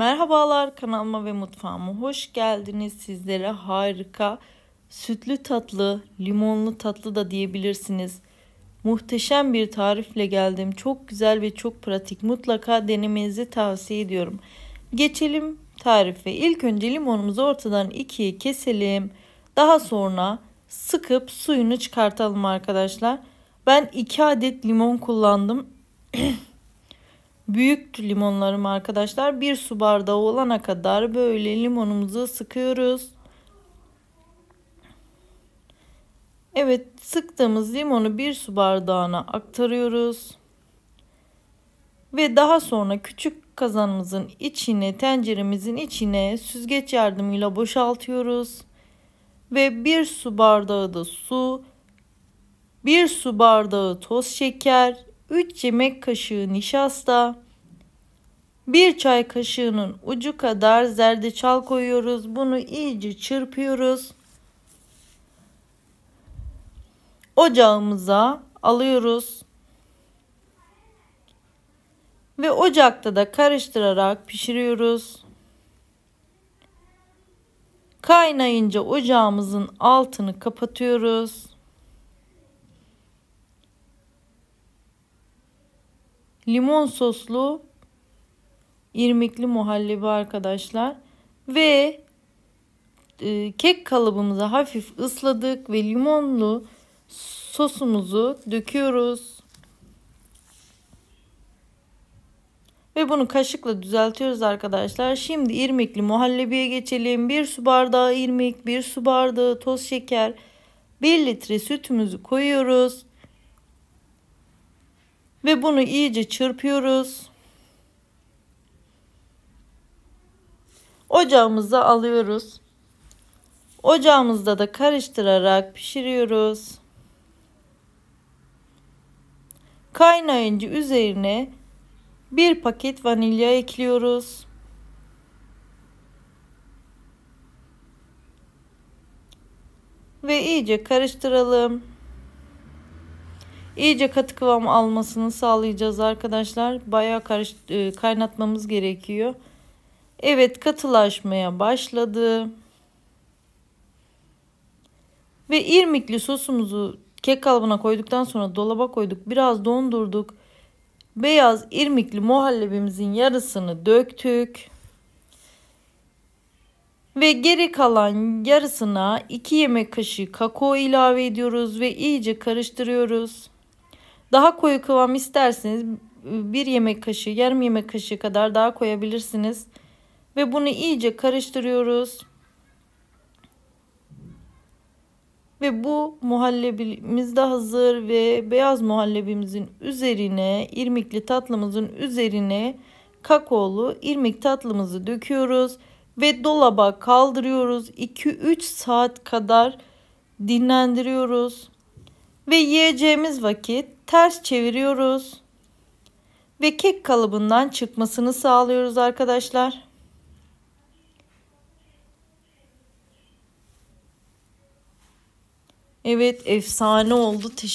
Merhabalar kanalıma ve mutfağıma hoş geldiniz. Sizlere harika sütlü tatlı, limonlu tatlı da diyebilirsiniz. Muhteşem bir tarifle geldim. Çok güzel ve çok pratik. Mutlaka denemenizi tavsiye ediyorum. Geçelim tarife. İlk önce limonumuzu ortadan ikiye keselim. Daha sonra sıkıp suyunu çıkartalım arkadaşlar. Ben 2 adet limon kullandım. Büyük limonlarım arkadaşlar. Bir su bardağı olana kadar böyle limonumuzu sıkıyoruz. Evet sıktığımız limonu bir su bardağına aktarıyoruz. Ve daha sonra küçük kazanımızın içine tenceremizin içine süzgeç yardımıyla boşaltıyoruz. Ve bir su bardağı da su, bir su bardağı toz şeker, 3 yemek kaşığı nişasta, 1 çay kaşığının ucu kadar zerdeçal koyuyoruz. Bunu iyice çırpıyoruz. Ocağımıza alıyoruz. Ve ocakta da karıştırarak pişiriyoruz. Kaynayınca ocağımızın altını kapatıyoruz. limon soslu irmikli muhallebi arkadaşlar. Ve e, kek kalıbımızı hafif ısladık ve limonlu sosumuzu döküyoruz. Ve bunu kaşıkla düzeltiyoruz arkadaşlar. Şimdi irmikli muhallebiye geçelim. 1 su bardağı irmik, 1 su bardağı toz şeker, 1 litre sütümüzü koyuyoruz. Ve bunu iyice çırpıyoruz. Ocağımıza alıyoruz. Ocağımızda da karıştırarak pişiriyoruz. Kaynayınca üzerine bir paket vanilya ekliyoruz. Ve iyice karıştıralım. İyice katı kıvam almasını sağlayacağız arkadaşlar. Bayağı karış, e, kaynatmamız gerekiyor. Evet katılaşmaya başladı. Ve irmikli sosumuzu kek kalıbına koyduktan sonra dolaba koyduk. Biraz dondurduk. Beyaz irmikli muhallebimizin yarısını döktük. Ve geri kalan yarısına 2 yemek kaşığı kakao ilave ediyoruz ve iyice karıştırıyoruz. Daha koyu kıvam isterseniz bir yemek kaşığı, yarım yemek kaşığı kadar daha koyabilirsiniz. Ve bunu iyice karıştırıyoruz. Ve bu muhallebimiz de hazır ve beyaz muhallebimizin üzerine, irmikli tatlımızın üzerine kakaolu irmik tatlımızı döküyoruz ve dolaba kaldırıyoruz. 2-3 saat kadar dinlendiriyoruz ve yiyeceğimiz vakit ters çeviriyoruz. Ve kek kalıbından çıkmasını sağlıyoruz arkadaşlar. Evet efsane oldu. Teşekkür